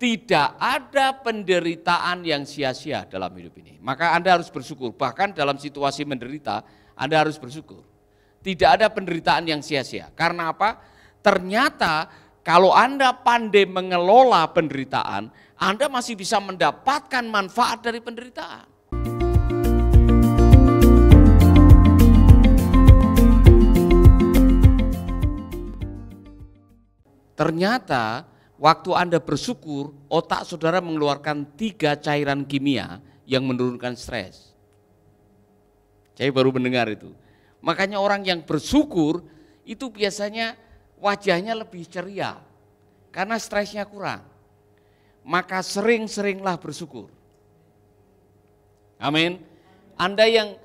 Tidak ada penderitaan yang sia-sia dalam hidup ini. Maka Anda harus bersyukur, bahkan dalam situasi menderita, Anda harus bersyukur. Tidak ada penderitaan yang sia-sia. Karena apa? Ternyata kalau Anda pandai mengelola penderitaan, Anda masih bisa mendapatkan manfaat dari penderitaan. Ternyata waktu Anda bersyukur, otak saudara mengeluarkan tiga cairan kimia yang menurunkan stres. Saya baru mendengar itu. Makanya orang yang bersyukur itu biasanya wajahnya lebih ceria karena stresnya kurang. Maka sering-seringlah bersyukur. Amin. Anda yang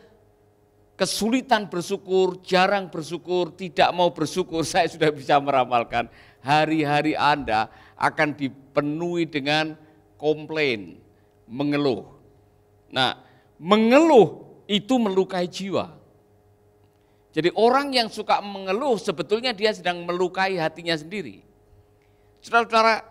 kesulitan bersyukur, jarang bersyukur, tidak mau bersyukur, saya sudah bisa meramalkan hari-hari Anda akan dipenuhi dengan komplain, mengeluh. Nah, mengeluh itu melukai jiwa. Jadi orang yang suka mengeluh sebetulnya dia sedang melukai hatinya sendiri. Saudara-saudara,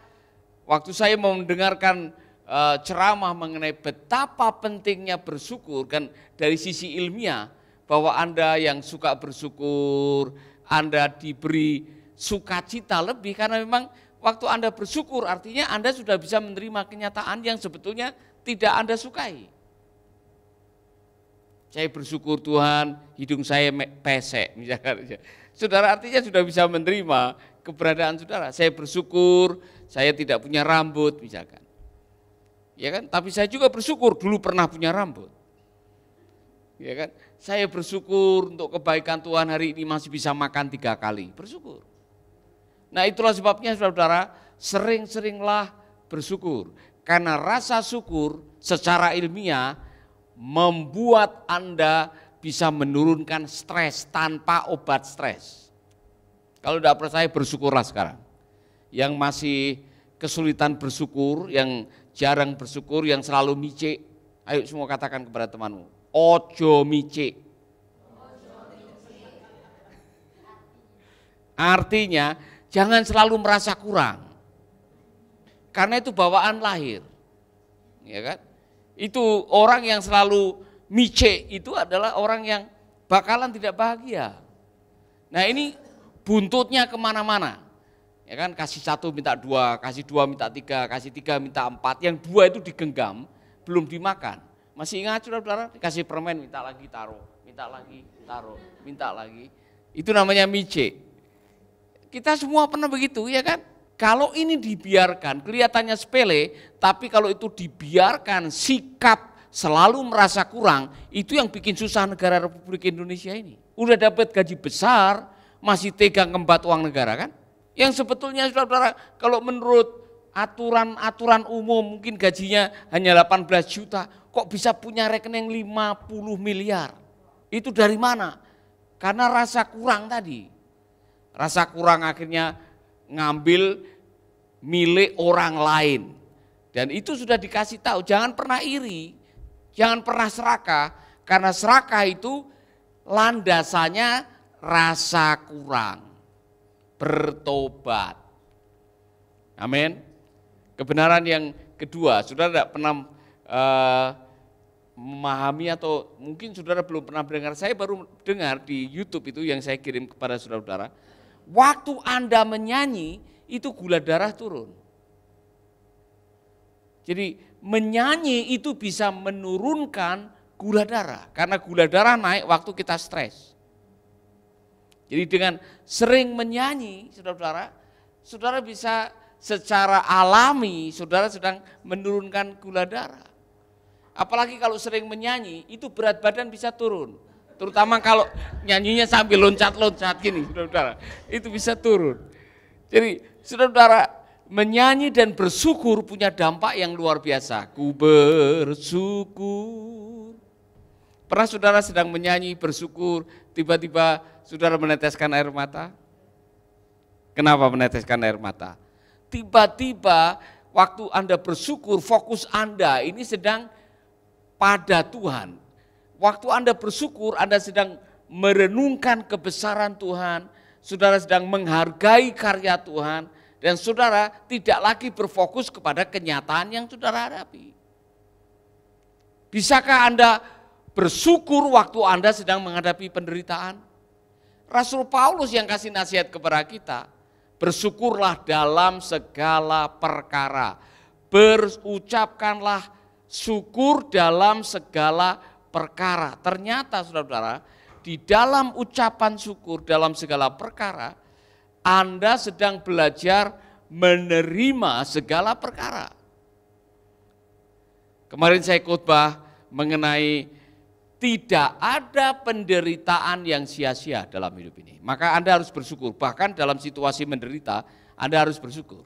waktu saya mau mendengarkan eh, ceramah mengenai betapa pentingnya bersyukur kan dari sisi ilmiah bahwa Anda yang suka bersyukur, Anda diberi sukacita lebih karena memang Waktu Anda bersyukur artinya Anda sudah bisa menerima kenyataan yang sebetulnya tidak Anda sukai. Saya bersyukur Tuhan, hidung saya pesek misalkan. Saudara artinya sudah bisa menerima keberadaan saudara. Saya bersyukur, saya tidak punya rambut misalkan. Ya kan? Tapi saya juga bersyukur dulu pernah punya rambut. Ya kan? Saya bersyukur untuk kebaikan Tuhan hari ini masih bisa makan tiga kali. Bersyukur. Nah itulah sebabnya saudara-saudara sering-seringlah bersyukur. Karena rasa syukur secara ilmiah membuat Anda bisa menurunkan stres tanpa obat stres. Kalau tidak percaya bersyukurlah sekarang. Yang masih kesulitan bersyukur, yang jarang bersyukur, yang selalu micik, ayo semua katakan kepada temanmu, ojo micik. Artinya Jangan selalu merasa kurang. Karena itu bawaan lahir. Ya kan? Itu orang yang selalu mice itu adalah orang yang bakalan tidak bahagia. Nah ini buntutnya kemana-mana. Ya kan kasih satu minta dua, kasih dua minta tiga, kasih tiga minta empat. Yang dua itu digenggam, belum dimakan. Masih ingat sudah saudara Kasih permen, minta lagi taruh, minta lagi taruh, minta lagi. Itu namanya mice. Kita semua pernah begitu, ya kan? Kalau ini dibiarkan, kelihatannya sepele, tapi kalau itu dibiarkan sikap selalu merasa kurang, itu yang bikin susah negara Republik Indonesia ini. Udah dapat gaji besar, masih tega ngembat uang negara kan? Yang sebetulnya saudara, kalau menurut aturan-aturan umum mungkin gajinya hanya 18 juta, kok bisa punya rekening 50 miliar? Itu dari mana? Karena rasa kurang tadi rasa kurang akhirnya ngambil milik orang lain. Dan itu sudah dikasih tahu, jangan pernah iri, jangan pernah serakah, karena serakah itu landasannya rasa kurang. Bertobat. Amin. Kebenaran yang kedua, sudah tidak pernah uh, memahami atau mungkin saudara belum pernah mendengar, saya baru dengar di YouTube itu yang saya kirim kepada saudara-saudara waktu Anda menyanyi itu gula darah turun. Jadi menyanyi itu bisa menurunkan gula darah karena gula darah naik waktu kita stres. Jadi dengan sering menyanyi, saudara-saudara, saudara bisa secara alami saudara sedang menurunkan gula darah. Apalagi kalau sering menyanyi, itu berat badan bisa turun. Terutama kalau nyanyinya sambil loncat-loncat gini, saudara-saudara. Itu bisa turun. Jadi, saudara-saudara, menyanyi dan bersyukur punya dampak yang luar biasa. Ku bersyukur. Pernah saudara sedang menyanyi, bersyukur, tiba-tiba saudara meneteskan air mata? Kenapa meneteskan air mata? Tiba-tiba waktu Anda bersyukur, fokus Anda ini sedang pada Tuhan. Waktu Anda bersyukur, Anda sedang merenungkan kebesaran Tuhan, saudara sedang menghargai karya Tuhan, dan saudara tidak lagi berfokus kepada kenyataan yang saudara hadapi. Bisakah Anda bersyukur waktu Anda sedang menghadapi penderitaan? Rasul Paulus yang kasih nasihat kepada kita, bersyukurlah dalam segala perkara. Berucapkanlah syukur dalam segala perkara perkara. Ternyata saudara-saudara, di dalam ucapan syukur dalam segala perkara, Anda sedang belajar menerima segala perkara. Kemarin saya khotbah mengenai tidak ada penderitaan yang sia-sia dalam hidup ini. Maka Anda harus bersyukur, bahkan dalam situasi menderita, Anda harus bersyukur.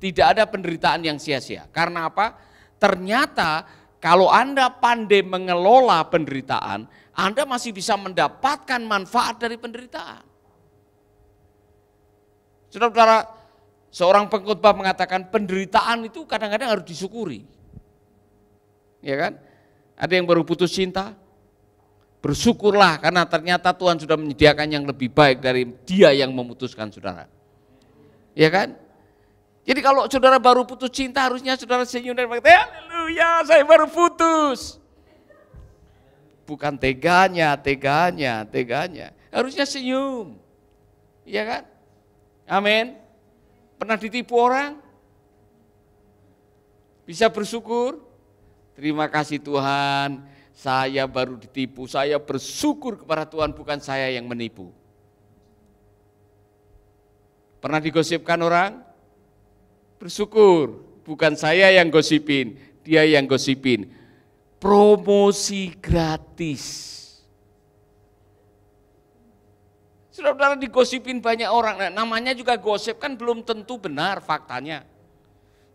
Tidak ada penderitaan yang sia-sia. Karena apa? Ternyata kalau Anda pandai mengelola penderitaan, Anda masih bisa mendapatkan manfaat dari penderitaan. Saudara-saudara, seorang pengkhotbah mengatakan penderitaan itu kadang-kadang harus disyukuri. Ya kan? Ada yang baru putus cinta, bersyukurlah karena ternyata Tuhan sudah menyediakan yang lebih baik dari dia yang memutuskan saudara. Ya kan? Jadi kalau saudara baru putus cinta harusnya saudara senyum dan berkata, haleluya saya baru putus. Bukan teganya, teganya, teganya. Harusnya senyum. Iya kan? Amin. Pernah ditipu orang? Bisa bersyukur? Terima kasih Tuhan, saya baru ditipu. Saya bersyukur kepada Tuhan bukan saya yang menipu. Pernah digosipkan orang? bersyukur. Bukan saya yang gosipin, dia yang gosipin. Promosi gratis. Saudara-saudara digosipin banyak orang, nah, namanya juga gosip kan belum tentu benar faktanya.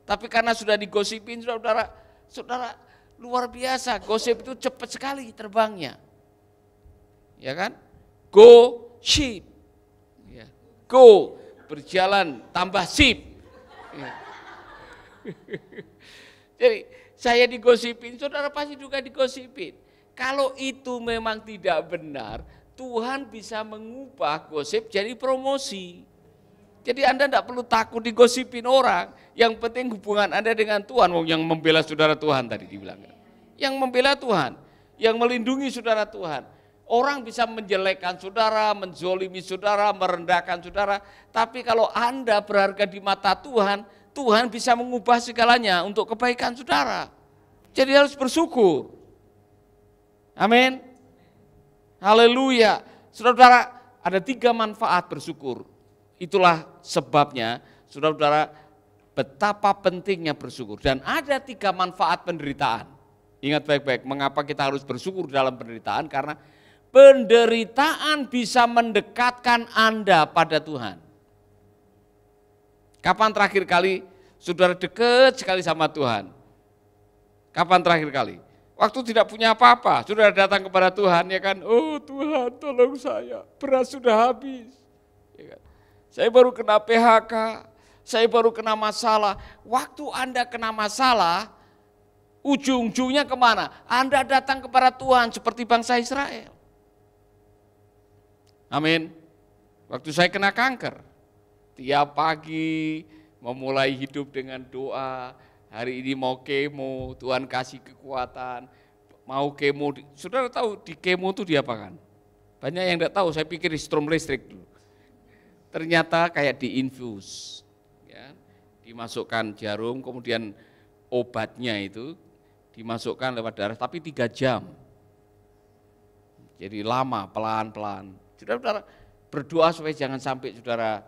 Tapi karena sudah digosipin saudara-saudara, saudara luar biasa, gosip itu cepat sekali terbangnya. Ya kan? Go ship. Ya. Go berjalan tambah sip. Iya. Jadi saya digosipin, saudara pasti juga digosipin. Kalau itu memang tidak benar, Tuhan bisa mengubah gosip jadi promosi. Jadi Anda tidak perlu takut digosipin orang. Yang penting hubungan Anda dengan Tuhan. Yang membela saudara Tuhan tadi dibilang. Yang membela Tuhan. Yang melindungi saudara Tuhan. Orang bisa menjelekkan saudara, menzolimi saudara, merendahkan saudara. Tapi kalau Anda berharga di mata Tuhan, Tuhan bisa mengubah segalanya untuk kebaikan saudara. Jadi harus bersyukur. Amin. Haleluya. Saudara-saudara, ada tiga manfaat bersyukur. Itulah sebabnya, saudara-saudara, betapa pentingnya bersyukur. Dan ada tiga manfaat penderitaan. Ingat baik-baik, mengapa kita harus bersyukur dalam penderitaan? Karena penderitaan bisa mendekatkan Anda pada Tuhan. Kapan terakhir kali saudara dekat sekali sama Tuhan? Kapan terakhir kali? Waktu tidak punya apa-apa, saudara datang kepada Tuhan ya kan, oh Tuhan tolong saya, beras sudah habis. Ya kan? Saya baru kena PHK, saya baru kena masalah. Waktu Anda kena masalah, ujung-ujungnya kemana? Anda datang kepada Tuhan seperti bangsa Israel. Amin. Waktu saya kena kanker, tiap pagi memulai hidup dengan doa, hari ini mau kemo, Tuhan kasih kekuatan, mau kemo. Saudara tahu di kemo itu diapakan? Banyak yang tidak tahu, saya pikir strom listrik dulu. Ternyata kayak infus, ya. dimasukkan jarum, kemudian obatnya itu dimasukkan lewat darah, tapi tiga jam. Jadi lama, pelan-pelan. Saudara-saudara, berdoa supaya jangan sampai saudara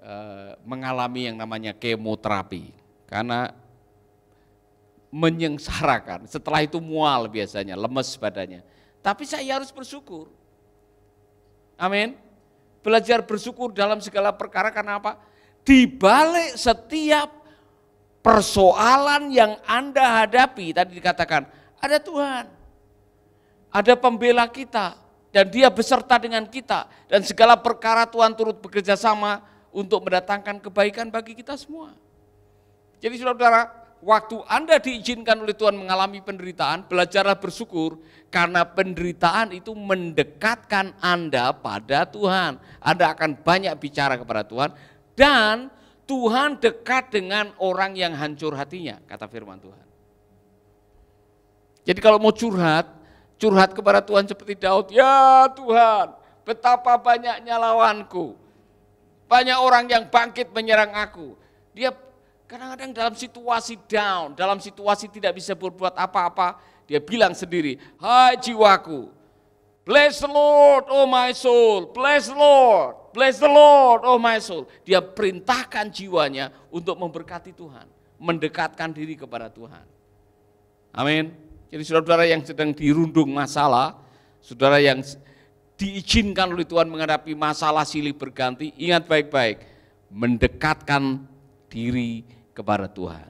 eh, mengalami yang namanya kemoterapi. Karena menyengsarakan, setelah itu mual biasanya, lemes badannya. Tapi saya harus bersyukur. Amin. Belajar bersyukur dalam segala perkara karena apa? Di balik setiap persoalan yang Anda hadapi, tadi dikatakan, ada Tuhan, ada pembela kita, dan dia beserta dengan kita dan segala perkara Tuhan turut bekerja sama untuk mendatangkan kebaikan bagi kita semua. Jadi saudara-saudara, waktu Anda diizinkan oleh Tuhan mengalami penderitaan, belajarlah bersyukur karena penderitaan itu mendekatkan Anda pada Tuhan. Anda akan banyak bicara kepada Tuhan dan Tuhan dekat dengan orang yang hancur hatinya, kata firman Tuhan. Jadi kalau mau curhat, curhat kepada Tuhan seperti Daud, ya Tuhan betapa banyaknya lawanku, banyak orang yang bangkit menyerang aku. Dia kadang-kadang dalam situasi down, dalam situasi tidak bisa berbuat apa-apa, dia bilang sendiri, hai jiwaku, bless the Lord, oh my soul, bless the Lord, bless the Lord, oh my soul. Dia perintahkan jiwanya untuk memberkati Tuhan, mendekatkan diri kepada Tuhan. Amin. Jadi saudara saudara yang sedang dirundung masalah, saudara yang diizinkan oleh Tuhan menghadapi masalah silih berganti, ingat baik-baik, mendekatkan diri kepada Tuhan.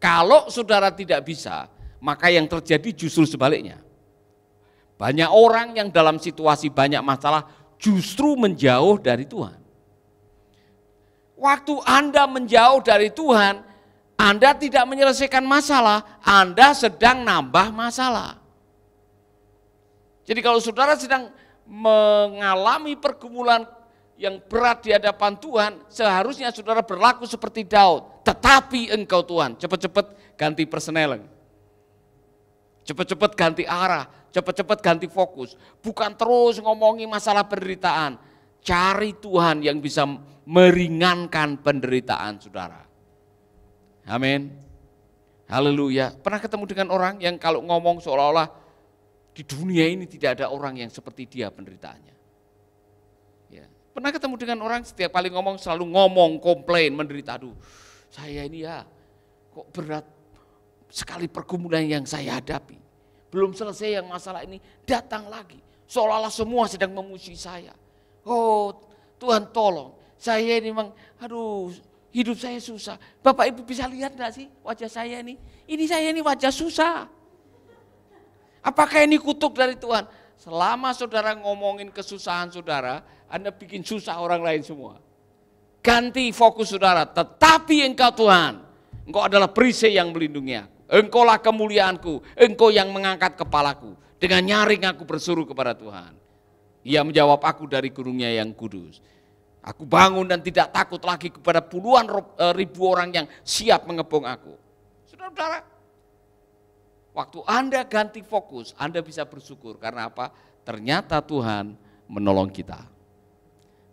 Kalau saudara tidak bisa, maka yang terjadi justru sebaliknya. Banyak orang yang dalam situasi banyak masalah justru menjauh dari Tuhan. Waktu Anda menjauh dari Tuhan, anda tidak menyelesaikan masalah, Anda sedang nambah masalah. Jadi kalau saudara sedang mengalami pergumulan yang berat di hadapan Tuhan, seharusnya saudara berlaku seperti Daud. Tetapi engkau Tuhan, cepat-cepat ganti persneleng. Cepat-cepat ganti arah, cepat-cepat ganti fokus. Bukan terus ngomongi masalah penderitaan. Cari Tuhan yang bisa meringankan penderitaan saudara. Amin. Haleluya. Pernah ketemu dengan orang yang kalau ngomong seolah-olah di dunia ini tidak ada orang yang seperti dia penderitaannya. Ya. Pernah ketemu dengan orang setiap kali ngomong selalu ngomong, komplain, menderita. Aduh, saya ini ya kok berat sekali pergumulan yang saya hadapi. Belum selesai yang masalah ini, datang lagi. Seolah-olah semua sedang memuji saya. Oh, Tuhan tolong. Saya ini memang, aduh Hidup saya susah. Bapak Ibu bisa lihat nggak sih wajah saya ini? Ini saya ini wajah susah. Apakah ini kutuk dari Tuhan? Selama saudara ngomongin kesusahan saudara, Anda bikin susah orang lain semua. Ganti fokus saudara, tetapi engkau Tuhan, engkau adalah perisai yang melindungi aku. Engkaulah kemuliaanku, engkau yang mengangkat kepalaku. Dengan nyaring aku bersuruh kepada Tuhan. Ia menjawab aku dari gunungnya yang kudus. Aku bangun dan tidak takut lagi kepada puluhan eh, ribu orang yang siap mengepung aku. Saudara-saudara, waktu Anda ganti fokus, Anda bisa bersyukur. Karena apa? Ternyata Tuhan menolong kita.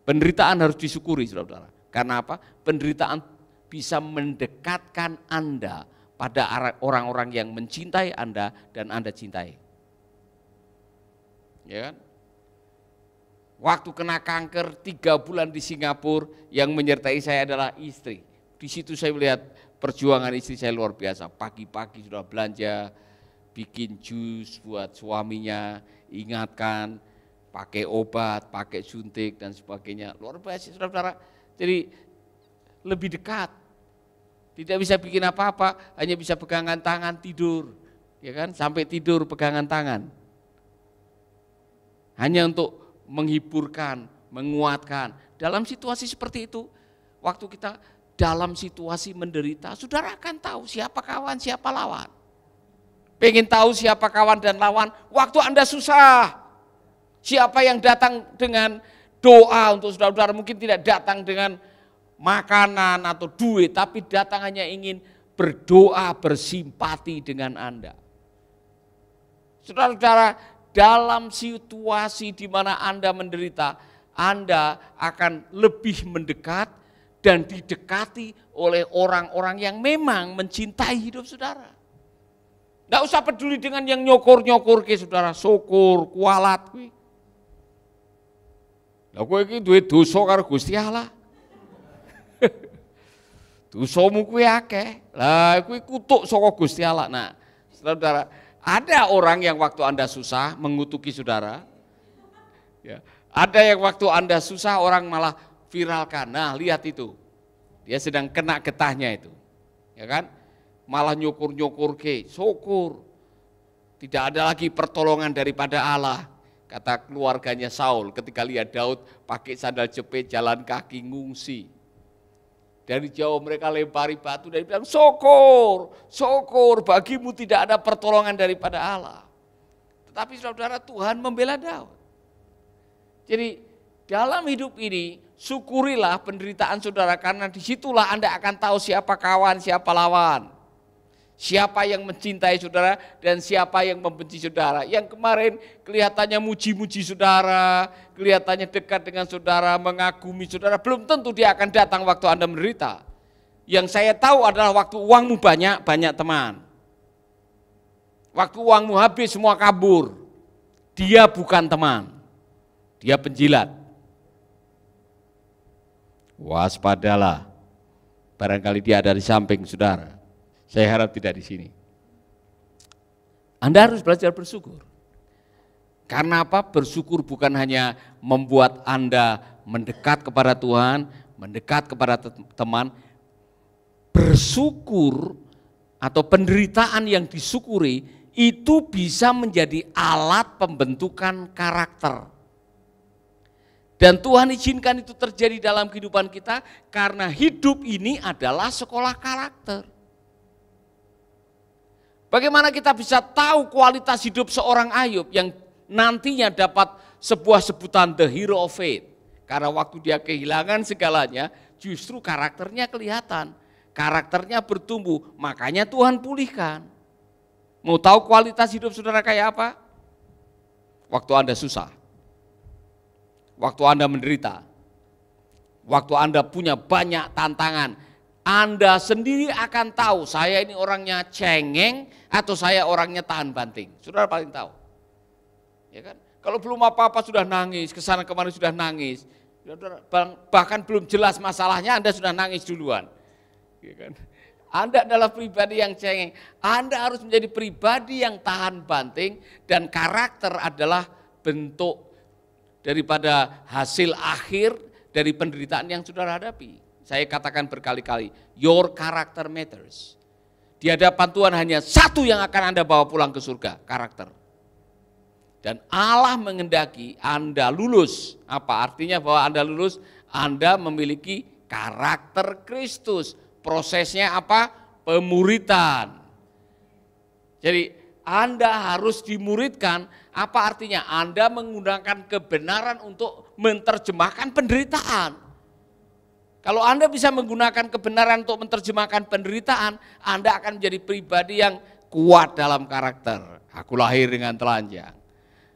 Penderitaan harus disyukuri, saudara-saudara. Karena apa? Penderitaan bisa mendekatkan Anda pada orang-orang yang mencintai Anda dan Anda cintai. Ya kan? Waktu kena kanker tiga bulan di Singapura yang menyertai saya adalah istri. Di situ saya melihat perjuangan istri saya luar biasa. Pagi-pagi sudah belanja, bikin jus buat suaminya, ingatkan, pakai obat, pakai suntik dan sebagainya. Luar biasa saudara-saudara. Jadi lebih dekat. Tidak bisa bikin apa-apa, hanya bisa pegangan tangan tidur. Ya kan? Sampai tidur pegangan tangan. Hanya untuk menghiburkan, menguatkan. Dalam situasi seperti itu, waktu kita dalam situasi menderita, saudara akan tahu siapa kawan, siapa lawan. Pengen tahu siapa kawan dan lawan, waktu Anda susah. Siapa yang datang dengan doa untuk saudara-saudara, mungkin tidak datang dengan makanan atau duit, tapi datang hanya ingin berdoa, bersimpati dengan Anda. Saudara-saudara, dalam situasi di mana Anda menderita, Anda akan lebih mendekat dan didekati oleh orang-orang yang memang mencintai hidup saudara. Tidak usah peduli dengan yang nyokor-nyokor ke saudara, syukur, kualat. Lah kowe iki duwe dosa karo Gusti Allah. Dosamu kuwi akeh. Lah kuwi kutuk saka Gusti Allah. Nah, Saudara, ada orang yang waktu Anda susah mengutuki saudara. Ya. Ada yang waktu Anda susah orang malah viralkan. Nah, lihat itu. Dia sedang kena getahnya itu. Ya kan? Malah nyukur-nyukur ke, syukur. Tidak ada lagi pertolongan daripada Allah. Kata keluarganya Saul ketika lihat Daud pakai sandal jepit jalan kaki ngungsi. Dari jauh mereka lempari batu dan bilang, syukur, syukur bagimu tidak ada pertolongan daripada Allah. Tetapi saudara Tuhan membela Daud. Jadi dalam hidup ini syukurilah penderitaan saudara karena disitulah Anda akan tahu siapa kawan, siapa lawan. Siapa yang mencintai saudara dan siapa yang membenci saudara. Yang kemarin kelihatannya muji-muji saudara, kelihatannya dekat dengan saudara, mengagumi saudara, belum tentu dia akan datang waktu Anda menderita. Yang saya tahu adalah waktu uangmu banyak, banyak teman. Waktu uangmu habis semua kabur. Dia bukan teman. Dia penjilat. Waspadalah. Barangkali dia ada di samping saudara. Saya harap tidak di sini. Anda harus belajar bersyukur. Karena apa? Bersyukur bukan hanya membuat Anda mendekat kepada Tuhan, mendekat kepada teman. Bersyukur atau penderitaan yang disyukuri itu bisa menjadi alat pembentukan karakter. Dan Tuhan izinkan itu terjadi dalam kehidupan kita karena hidup ini adalah sekolah karakter. Bagaimana kita bisa tahu kualitas hidup seorang Ayub yang nantinya dapat sebuah sebutan the hero of faith. Karena waktu dia kehilangan segalanya, justru karakternya kelihatan. Karakternya bertumbuh, makanya Tuhan pulihkan. Mau tahu kualitas hidup saudara kayak apa? Waktu Anda susah. Waktu Anda menderita. Waktu Anda punya banyak tantangan anda sendiri akan tahu saya ini orangnya cengeng atau saya orangnya tahan banting. Saudara paling tahu. Ya kan? Kalau belum apa-apa sudah nangis, kesana kemari sudah nangis. Ya, bahkan belum jelas masalahnya Anda sudah nangis duluan. Ya kan? Anda adalah pribadi yang cengeng. Anda harus menjadi pribadi yang tahan banting dan karakter adalah bentuk daripada hasil akhir dari penderitaan yang sudah hadapi. Saya katakan berkali-kali, your character matters. Di hadapan Tuhan hanya satu yang akan Anda bawa pulang ke surga, karakter. Dan Allah mengendaki Anda lulus. Apa artinya bahwa Anda lulus? Anda memiliki karakter Kristus. Prosesnya apa? Pemuritan. Jadi Anda harus dimuridkan. Apa artinya? Anda menggunakan kebenaran untuk menerjemahkan penderitaan. Kalau Anda bisa menggunakan kebenaran untuk menerjemahkan penderitaan, Anda akan menjadi pribadi yang kuat dalam karakter. Aku lahir dengan telanjang.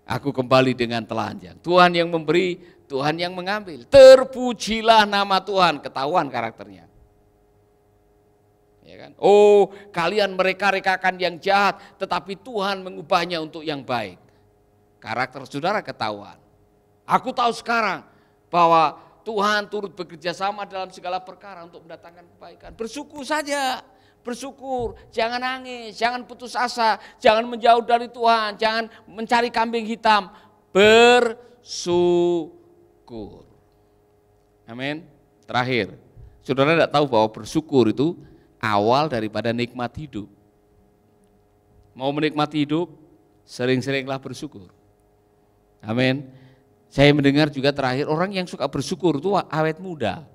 Aku kembali dengan telanjang. Tuhan yang memberi, Tuhan yang mengambil. Terpujilah nama Tuhan, ketahuan karakternya. Ya kan? Oh, kalian mereka-rekakan yang jahat, tetapi Tuhan mengubahnya untuk yang baik. Karakter saudara ketahuan. Aku tahu sekarang bahwa Tuhan turut bekerja sama dalam segala perkara untuk mendatangkan kebaikan. Bersyukur saja, bersyukur, jangan nangis, jangan putus asa, jangan menjauh dari Tuhan, jangan mencari kambing hitam. Bersyukur. Amin. Terakhir, saudara tidak tahu bahwa bersyukur itu awal daripada nikmat hidup. Mau menikmati hidup, sering-seringlah bersyukur. Amin. Saya mendengar juga terakhir orang yang suka bersyukur itu awet muda.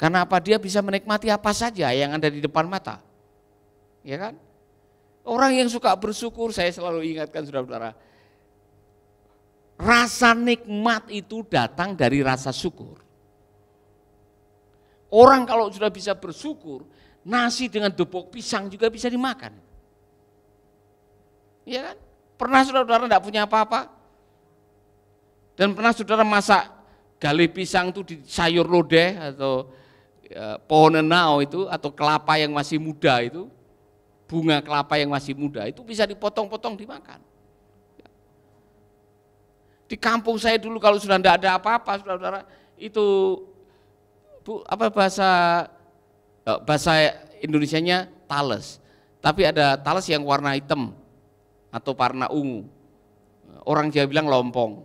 Karena apa dia bisa menikmati apa saja yang ada di depan mata. Ya kan? Orang yang suka bersyukur, saya selalu ingatkan saudara-saudara. Rasa nikmat itu datang dari rasa syukur. Orang kalau sudah bisa bersyukur, nasi dengan debok pisang juga bisa dimakan. Ya kan? Pernah saudara-saudara tidak punya apa-apa, dan pernah saudara masak galih pisang itu di sayur lodeh atau e, pohon enau itu atau kelapa yang masih muda itu, bunga kelapa yang masih muda itu bisa dipotong-potong dimakan. Di kampung saya dulu kalau sudah tidak ada apa-apa, saudara-saudara, itu bu, apa bahasa eh, bahasa Indonesianya tales. Tapi ada tales yang warna hitam atau warna ungu. Orang Jawa bilang lompong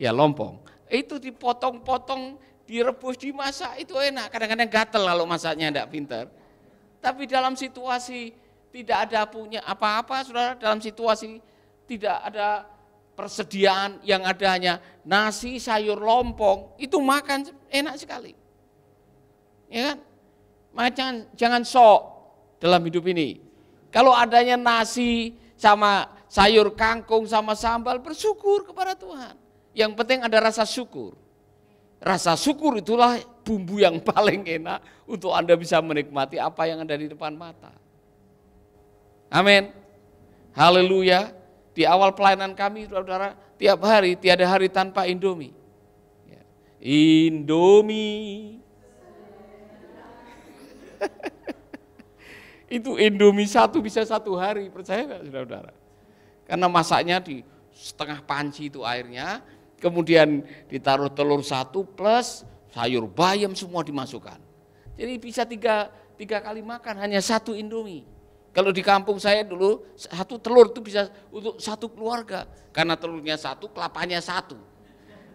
ya lompong. Itu dipotong-potong, direbus, dimasak itu enak. Kadang-kadang gatel kalau masaknya tidak pinter. Tapi dalam situasi tidak ada punya apa-apa, saudara, dalam situasi tidak ada persediaan yang adanya nasi, sayur, lompong, itu makan enak sekali. Ya kan? Maka jangan, jangan sok dalam hidup ini. Kalau adanya nasi sama sayur kangkung sama sambal, bersyukur kepada Tuhan. Yang penting ada rasa syukur. Rasa syukur itulah bumbu yang paling enak untuk Anda bisa menikmati apa yang ada di depan mata. Amin. Haleluya. Di awal pelayanan kami, saudara, tiap hari, tiada hari tanpa Indomie. Ya. Indomie. Itu Indomie satu bisa satu hari, percaya nggak saudara-saudara? Karena masaknya di setengah panci itu airnya, kemudian ditaruh telur satu plus sayur bayam semua dimasukkan. Jadi bisa tiga, tiga kali makan hanya satu indomie. Kalau di kampung saya dulu satu telur itu bisa untuk satu keluarga karena telurnya satu, kelapanya satu.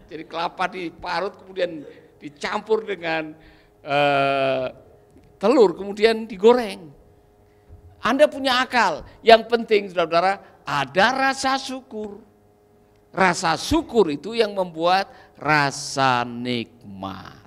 Jadi kelapa diparut kemudian dicampur dengan uh, telur kemudian digoreng. Anda punya akal. Yang penting saudara-saudara ada rasa syukur. Rasa syukur itu yang membuat rasa nikmat.